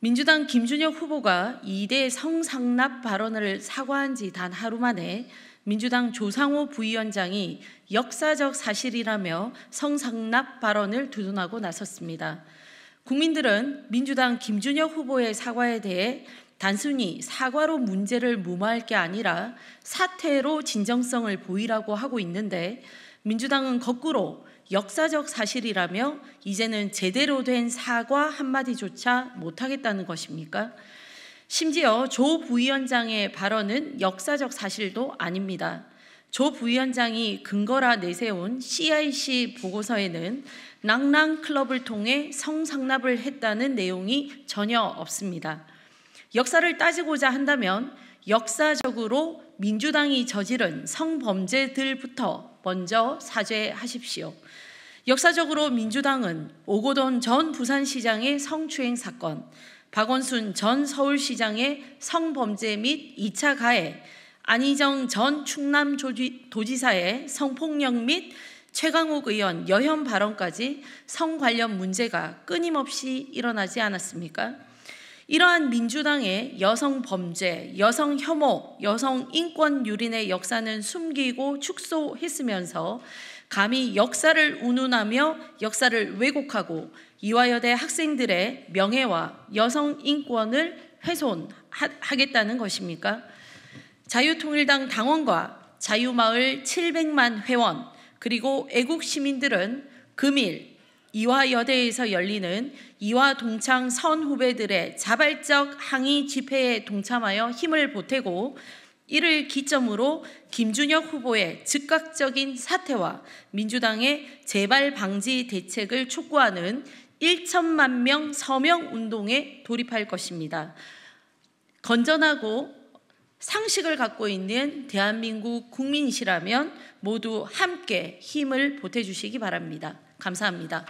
민주당 김준혁 후보가 2대 성상납 발언을 사과한 지 단 하루 만에 민주당 조상호 부위원장이 역사적 사실이라며 성상납 발언을 두둔하고 나섰습니다. 국민들은 민주당 김준혁 후보의 사과에 대해 단순히 사과로 문제를 무마할 게 아니라 사태로 진정성을 보이라고 하고 있는데 민주당은 거꾸로 역사적 사실이라며 이제는 제대로 된 사과 한마디조차 못하겠다는 것입니까? 심지어 조 부위원장의 발언은 역사적 사실도 아닙니다. 조 부위원장이 근거라 내세운 CIC 보고서에는 낭랑 클럽을 통해 성상납을 했다는 내용이 전혀 없습니다. 역사를 따지고자 한다면 역사적으로 민주당이 저지른 성범죄들부터 먼저 사죄하십시오. 역사적으로 민주당은 오고돈 전 부산시장의 성추행 사건, 박원순 전 서울시장의 성범죄 및 2차 가해, 안희정 전 충남도지사의 성폭력 및 최강욱 의원 여혐 발언까지 성 관련 문제가 끊임없이 일어나지 않았습니까? 이러한 민주당의 여성 범죄, 여성 혐오, 여성 인권 유린의 역사는 숨기고 축소했으면서 감히 역사를 운운하며 역사를 왜곡하고 이화여대 학생들의 명예와 여성 인권을 훼손하겠다는 것입니까? 자유통일당 당원과 자유마을 700만 회원 그리고 애국 시민들은 금일 이화여대에서 열리는 이화동창 선후배들의 자발적 항의 집회에 동참하여 힘을 보태고 이를 기점으로 김준혁 후보의 즉각적인 사퇴와 민주당의 재발 방지 대책을 촉구하는 1천만 명 서명 운동에 돌입할 것입니다. 건전하고 상식을 갖고 있는 대한민국 국민이시라면 모두 함께 힘을 보태주시기 바랍니다. 감사합니다.